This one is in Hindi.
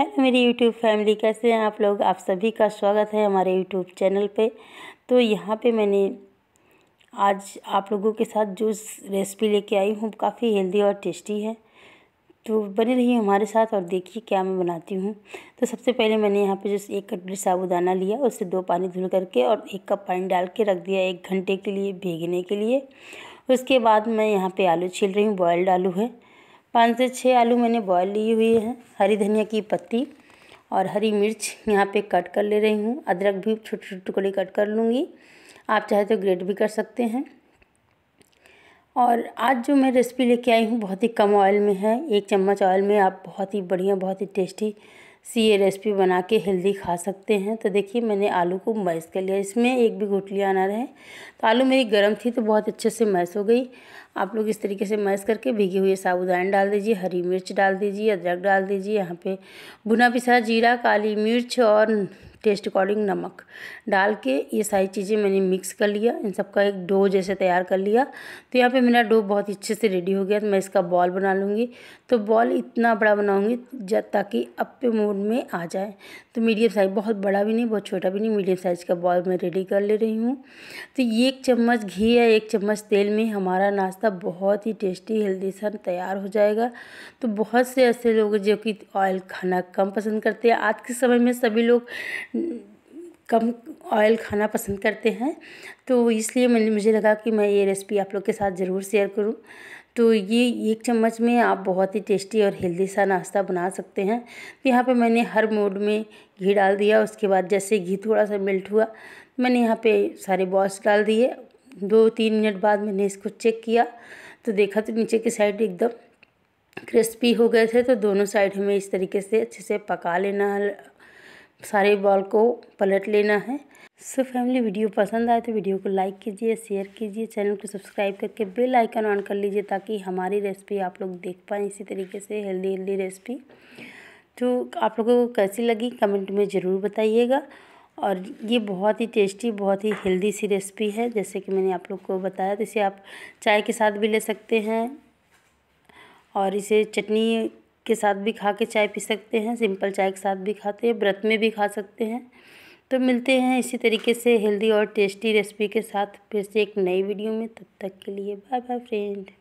हेलो मेरी यूट्यूब फैमिली कैसे हैं आप लोग आप सभी का स्वागत है हमारे यूट्यूब चैनल पे तो यहाँ पे मैंने आज आप लोगों के साथ जूस रेसिपी लेके आई हूँ काफ़ी हेल्दी और टेस्टी है तो बने रहिए हमारे साथ और देखिए क्या मैं बनाती हूँ तो सबसे पहले मैंने यहाँ पे जो एक कटरी साबुदाना लिया उससे दो पानी धुल करके और एक कप पानी डाल के रख दिया एक घंटे के लिए भीगने के लिए उसके बाद मैं यहाँ पर आलू छील रही हूँ बॉयल्ड आलू है पाँच से छः आलू मैंने बॉयल लिए हुए हैं हरी धनिया की पत्ती और हरी मिर्च यहाँ पे कट कर ले रही हूँ अदरक भी छोटे छोटे टुकड़े कट कर लूँगी आप चाहे तो ग्रेट भी कर सकते हैं और आज जो मैं रेसिपी लेके आई हूँ बहुत ही कम ऑयल में है एक चम्मच ऑयल में आप बहुत ही बढ़िया बहुत ही टेस्टी सी ये रेसिपी बना के हेल्दी खा सकते हैं तो देखिए मैंने आलू को मैस कर लिया इसमें एक भी गुटलियाँ ना रहे तो आलू मेरी गर्म थी तो बहुत अच्छे से मैस हो गई आप लोग इस तरीके से मैस करके भीगे हुए साबुदान डाल दीजिए हरी मिर्च डाल दीजिए अदरक डाल दीजिए यहाँ पे भुना पिसा जीरा काली मिर्च और टेस्ट अकॉर्डिंग नमक डाल के ये सारी चीज़ें मैंने मिक्स कर लिया इन सब का एक डो जैसे तैयार कर लिया तो यहाँ पे मेरा डो बहुत अच्छे से रेडी हो गया तो मैं इसका बॉल बना लूँगी तो बॉल इतना बड़ा बनाऊँगी जब ताकि अप पे मोड में आ जाए तो मीडियम साइज़ बहुत बड़ा भी नहीं बहुत छोटा भी नहीं मीडियम साइज़ का बॉल मैं रेडी कर ले रही हूँ तो ये एक चम्मच घी या एक चम्मच तेल में हमारा नाश्ता बहुत ही टेस्टी हेल्दी सा तैयार हो जाएगा तो बहुत से ऐसे लोग जो कि ऑयल खाना कम पसंद करते हैं आज के समय में सभी लोग कम ऑयल खाना पसंद करते हैं तो इसलिए मैंने मुझे लगा कि मैं ये रेसिपी आप लोग के साथ ज़रूर शेयर करूँ तो ये एक चम्मच में आप बहुत ही टेस्टी और हेल्दी सा नाश्ता बना सकते हैं तो यहाँ पे मैंने हर मोड में घी डाल दिया उसके बाद जैसे घी थोड़ा सा मेल्ट हुआ मैंने यहाँ पे सारे बॉस डाल दिए दो तीन मिनट बाद मैंने इसको चेक किया तो देखा तो नीचे की साइड एकदम क्रिस्पी हो गए थे तो दोनों साइड हमें इस तरीके से अच्छे से पका लेना सारे बॉल को पलट लेना है सो फैमिली वीडियो पसंद आए तो वीडियो को लाइक कीजिए शेयर कीजिए चैनल को सब्सक्राइब करके बेल आइकन ऑन कर लीजिए ताकि हमारी रेसिपी आप लोग देख पाएँ इसी तरीके से हेल्दी हेल्दी रेसिपी तो आप लोगों को कैसी लगी कमेंट में ज़रूर बताइएगा और ये बहुत ही टेस्टी बहुत ही हेल्दी सी रेसिपी है जैसे कि मैंने आप लोग को बताया तो इसे आप चाय के साथ भी ले सकते हैं और इसे चटनी के साथ भी खा के चाय पी सकते हैं सिंपल चाय के साथ भी खाते हैं व्रत में भी खा सकते हैं तो मिलते हैं इसी तरीके से हेल्दी और टेस्टी रेसिपी के साथ फिर से एक नई वीडियो में तब तक के लिए बाय बाय फ्रेंड